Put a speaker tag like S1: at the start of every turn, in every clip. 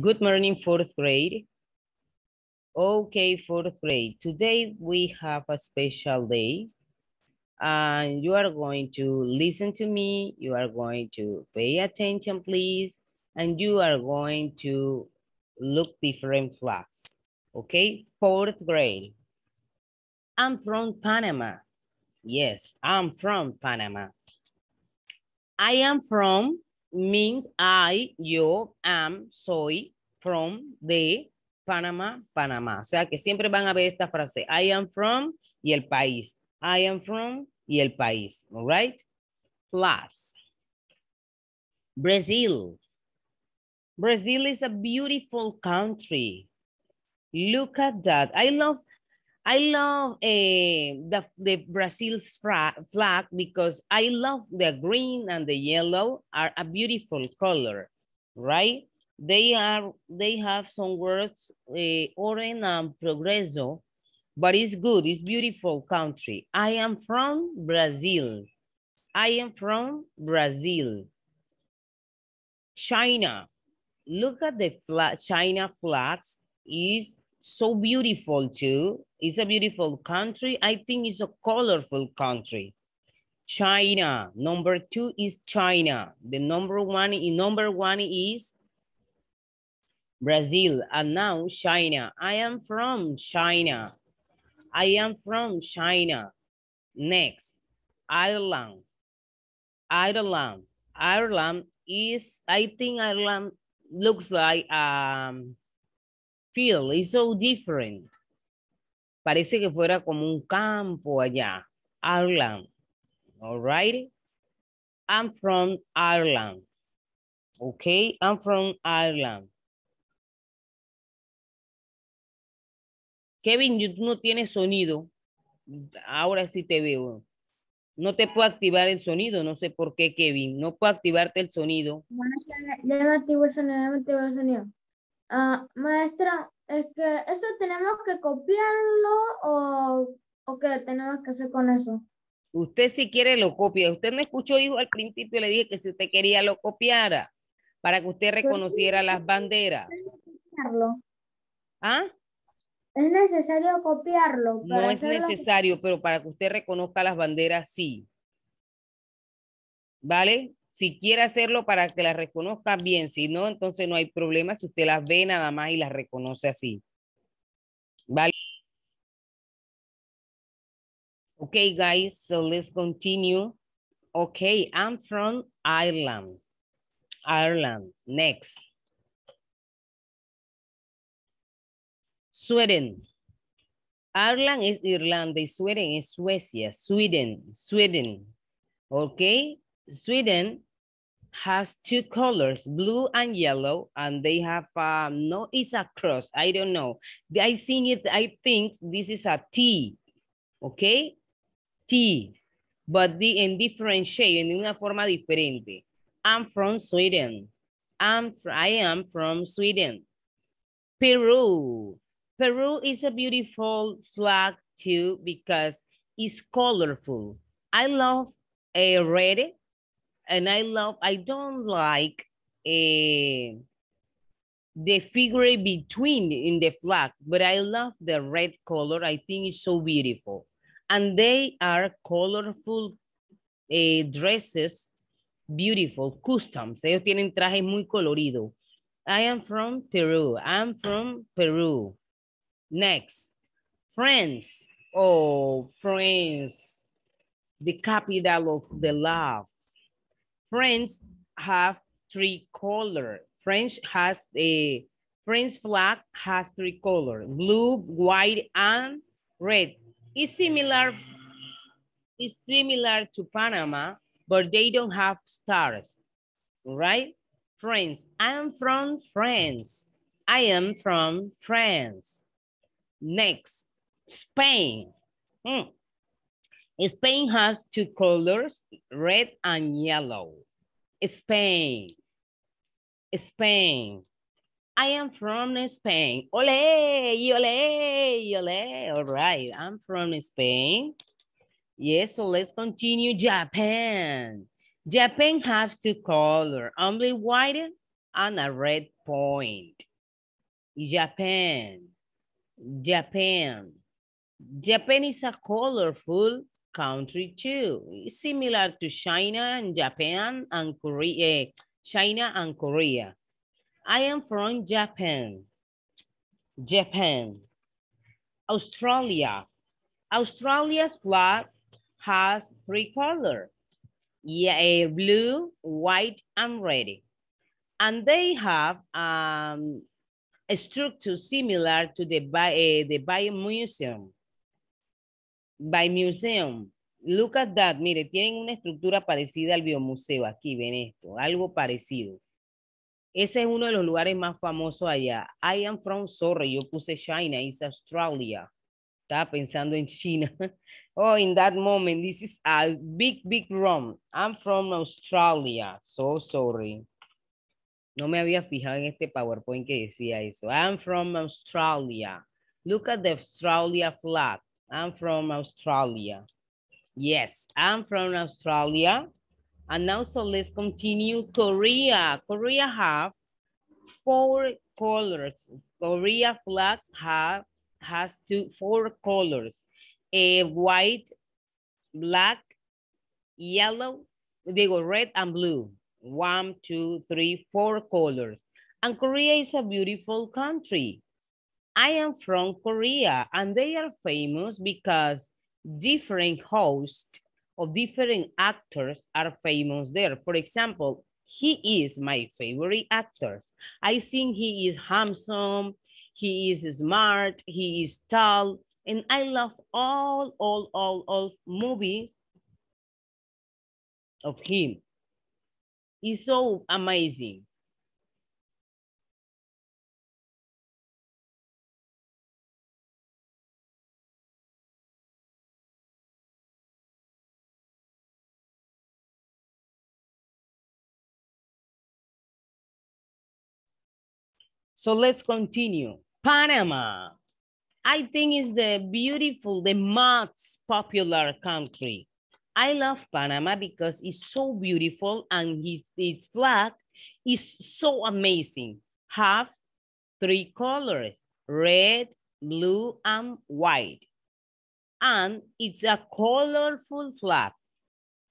S1: Good morning, fourth grade. Okay, fourth grade. Today we have a special day and you are going to listen to me. You are going to pay attention, please. And you are going to look different flags. Okay, fourth grade. I'm from Panama. Yes, I'm from Panama. I am from means I, yo, am, soy, from, de, Panamá, Panamá. O sea que siempre van a ver esta frase, I am from y el país. I am from y el país, all right? Plus, Brazil. Brazil is a beautiful country. Look at that. I love I love uh, the, the Brazil's flag because I love the green and the yellow are a beautiful color, right? They are they have some words uh, eh, orange and progreso, but it's good. It's beautiful country. I am from Brazil. I am from Brazil. China. Look at the flag, China flags is so beautiful too. It's a beautiful country. I think it's a colorful country. China. Number two is China. The number one, number one is Brazil. And now China. I am from China. I am from China. Next, Ireland. Ireland. Ireland is, I think Ireland looks like um, Feel is so different. Parece que fuera como un campo allá. Ireland. All right. I'm from Ireland. Okay, I'm from Ireland. Kevin, tú no tienes sonido. Ahora sí te veo. No te puedo activar el sonido, no sé por qué, Kevin. No puedo activarte el sonido. ya, activo el sonido, ya activo el sonido. Ah, maestra, es que eso tenemos que copiarlo o, qué tenemos que hacer con eso. Usted si quiere lo copia. Usted me escuchó, hijo, al principio le dije que si usted quería lo copiara para que usted reconociera las banderas. ¿Ah? Es necesario. copiarlo. no es necesario, pero para que usted reconozca las banderas, sí. ¿Vale? si quiere hacerlo para que la reconozca bien, si no, entonces no hay problema si usted las ve nada más y las reconoce así. Vale. Okay, guys, so let's continue. Okay, I'm from Ireland. Ireland, next. Sweden. Ireland es Irlanda y Sweden es Suecia. Sweden, Sweden. Okay, Sweden has two colors, blue and yellow, and they have um, no, it's a cross. I don't know. I seen it. I think this is a T, okay? T, but the in different shape, en una forma diferente. I'm from Sweden. I'm I am from Sweden. Peru. Peru is a beautiful flag too because it's colorful. I love a red and I love, I don't like a, eh, the figure between in the flag, but I love the red color. I think it's so beautiful. And they are colorful uh, dresses, beautiful, customs. Ellos tienen trajes muy colorido. I am from Peru. I'm from Peru. Next, France. Oh, France, the capital of the love. French have three color. French has a eh, French flag has three colors, blue, white, and red. It's similar, it's similar to Panama, but they don't have stars, right? France, I am from France. I am from France. Next, Spain. Hmm. Spain has two colors, red and yellow. Spain, Spain. I am from Spain. Ole, ole, ole. All right, I'm from Spain. Yes, so let's continue. Japan. Japan has two colors, only white and a red point. Japan. Japan. Japan is a colorful country too, similar to China and Japan and Korea, China and Korea. I am from Japan, Japan, Australia. Australia's flag has three colors, yeah, blue, white, and red. And they have um, a structure similar to the, uh, the Bio Museum. by museum. Look at that. Mire, tienen una estructura parecida al biomuseo. Aquí ven esto, algo parecido. Ese es uno de los lugares más famosos allá. I am from, sorry, yo puse China, it's Australia. Estaba pensando en China. Oh, in that moment, this is a big, big room. I'm from Australia, so sorry. No me había fijado en este PowerPoint que decía eso. I'm from Australia. Look at the Australia flag. I'm from Australia. Yes, I'm from Australia. And now, so let's continue. Korea. Korea have four colors. Korea flags have has two four colors: a white, black, yellow. They go red and blue. One, two, three, four colors. And Korea is a beautiful country. I am from Korea and they are famous because different hosts of different actors are famous there. For example, he is my favorite actor. I think he is handsome, he is smart, he is tall, and I love all, all, all, all movies of him. It's so amazing. So let's continue. Panama. I think is the beautiful, the most popular country. I love Panama because it's so beautiful and its, its flag is so amazing. Have three colors, red, blue, and white. And it's a colorful flag.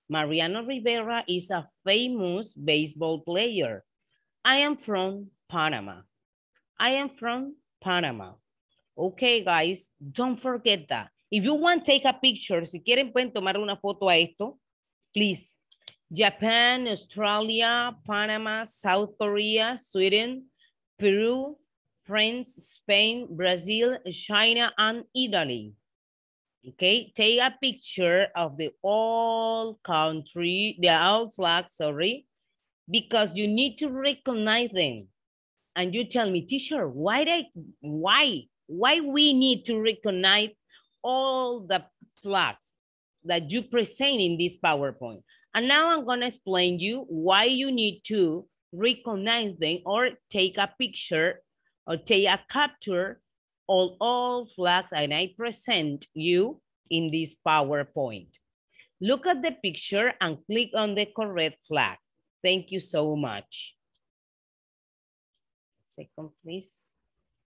S1: Mariano Rivera is a famous baseball player. I am from Panama. I am from Panama. Okay, guys, don't forget that. If you want take a picture, si quieren pueden tomar una foto a esto, please. Japan, Australia, Panama, South Korea, Sweden, Peru, France, Spain, Brazil, China, and Italy. Okay, take a picture of the all country, the all flags, sorry, because you need to recognize them and you tell me, teacher, why they, why, why we need to recognize all the flags that you present in this PowerPoint. And now I'm gonna explain you why you need to recognize them or take a picture or take a capture of all flags and I present you in this PowerPoint. Look at the picture and click on the correct flag. Thank you so much second, please.